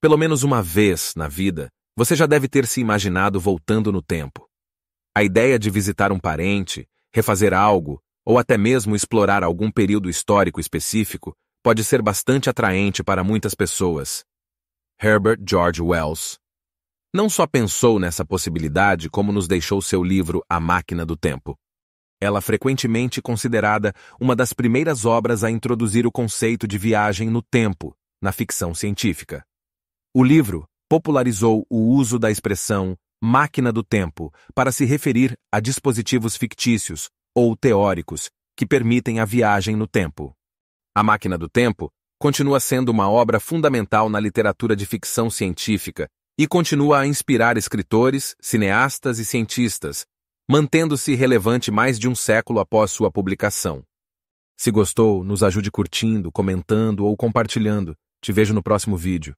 Pelo menos uma vez na vida, você já deve ter se imaginado voltando no tempo. A ideia de visitar um parente, refazer algo, ou até mesmo explorar algum período histórico específico, pode ser bastante atraente para muitas pessoas. Herbert George Wells não só pensou nessa possibilidade, como nos deixou seu livro A Máquina do Tempo. Ela frequentemente considerada uma das primeiras obras a introduzir o conceito de viagem no tempo na ficção científica. O livro popularizou o uso da expressão máquina do tempo para se referir a dispositivos fictícios ou teóricos que permitem a viagem no tempo. A máquina do tempo continua sendo uma obra fundamental na literatura de ficção científica e continua a inspirar escritores, cineastas e cientistas, mantendo-se relevante mais de um século após sua publicação. Se gostou, nos ajude curtindo, comentando ou compartilhando. Te vejo no próximo vídeo.